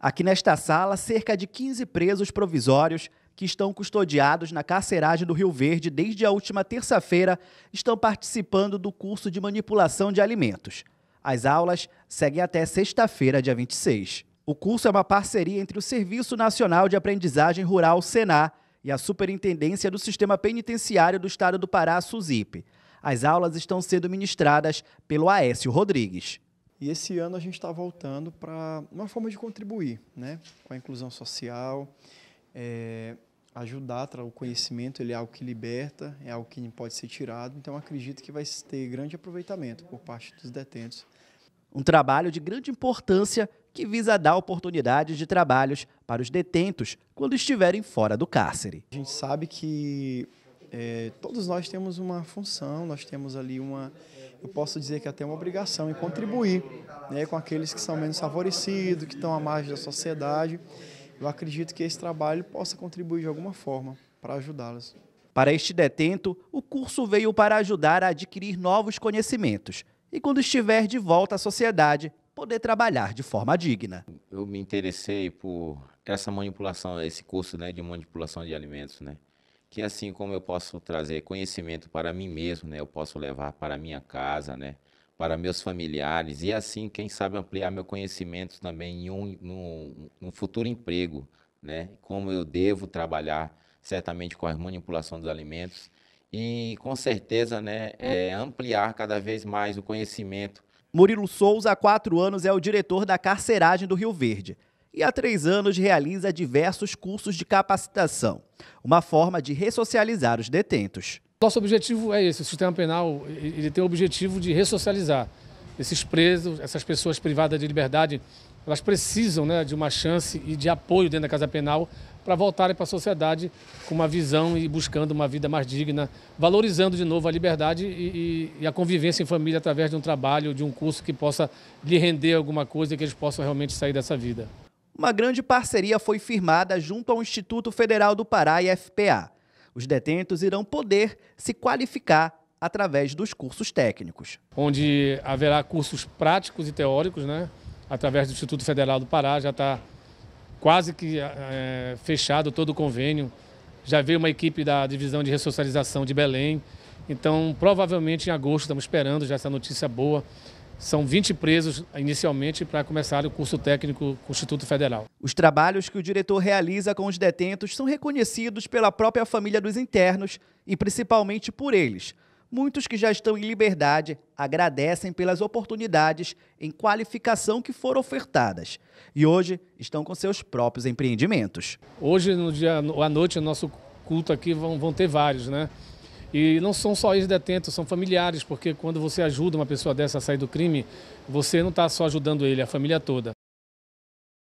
Aqui nesta sala, cerca de 15 presos provisórios que estão custodiados na carceragem do Rio Verde desde a última terça-feira estão participando do curso de manipulação de alimentos. As aulas seguem até sexta-feira, dia 26. O curso é uma parceria entre o Serviço Nacional de Aprendizagem Rural, SENAR, e a Superintendência do Sistema Penitenciário do Estado do Pará, SUSIP. As aulas estão sendo ministradas pelo Aécio Rodrigues. E esse ano a gente está voltando para uma forma de contribuir né, com a inclusão social, é, ajudar o conhecimento, ele é algo que liberta, é algo que pode ser tirado, então acredito que vai ter grande aproveitamento por parte dos detentos. Um trabalho de grande importância que visa dar oportunidades de trabalhos para os detentos quando estiverem fora do cárcere. A gente sabe que é, todos nós temos uma função, nós temos ali uma, eu posso dizer que até uma obrigação em contribuir né, com aqueles que são menos favorecidos, que estão à margem da sociedade. Eu acredito que esse trabalho possa contribuir de alguma forma para ajudá-los. Para este detento, o curso veio para ajudar a adquirir novos conhecimentos e, quando estiver de volta à sociedade, poder trabalhar de forma digna. Eu me interessei por essa manipulação, esse curso né, de manipulação de alimentos, né? que assim como eu posso trazer conhecimento para mim mesmo, né? Eu posso levar para minha casa, né? Para meus familiares e assim, quem sabe ampliar meu conhecimento também em um, num, futuro emprego, né? Como eu devo trabalhar certamente com a manipulação dos alimentos e com certeza, né? É, ampliar cada vez mais o conhecimento. Murilo Souza, há quatro anos, é o diretor da carceragem do Rio Verde e há três anos realiza diversos cursos de capacitação, uma forma de ressocializar os detentos. Nosso objetivo é esse, o sistema penal ele tem o objetivo de ressocializar esses presos, essas pessoas privadas de liberdade, elas precisam né, de uma chance e de apoio dentro da Casa Penal para voltarem para a sociedade com uma visão e buscando uma vida mais digna, valorizando de novo a liberdade e, e, e a convivência em família através de um trabalho, de um curso que possa lhe render alguma coisa e que eles possam realmente sair dessa vida uma grande parceria foi firmada junto ao Instituto Federal do Pará e FPA. Os detentos irão poder se qualificar através dos cursos técnicos. Onde haverá cursos práticos e teóricos, né? através do Instituto Federal do Pará, já está quase que é, fechado todo o convênio. Já veio uma equipe da Divisão de Ressocialização de Belém. Então, provavelmente em agosto, estamos esperando já essa notícia boa são 20 presos inicialmente para começar o curso técnico com o Instituto Federal. Os trabalhos que o diretor realiza com os detentos são reconhecidos pela própria família dos internos e principalmente por eles. Muitos que já estão em liberdade agradecem pelas oportunidades em qualificação que foram ofertadas e hoje estão com seus próprios empreendimentos. Hoje, no dia, à noite, nosso culto aqui vão, vão ter vários, né? E não são só ex-detentos, são familiares, porque quando você ajuda uma pessoa dessa a sair do crime, você não está só ajudando ele, a família toda.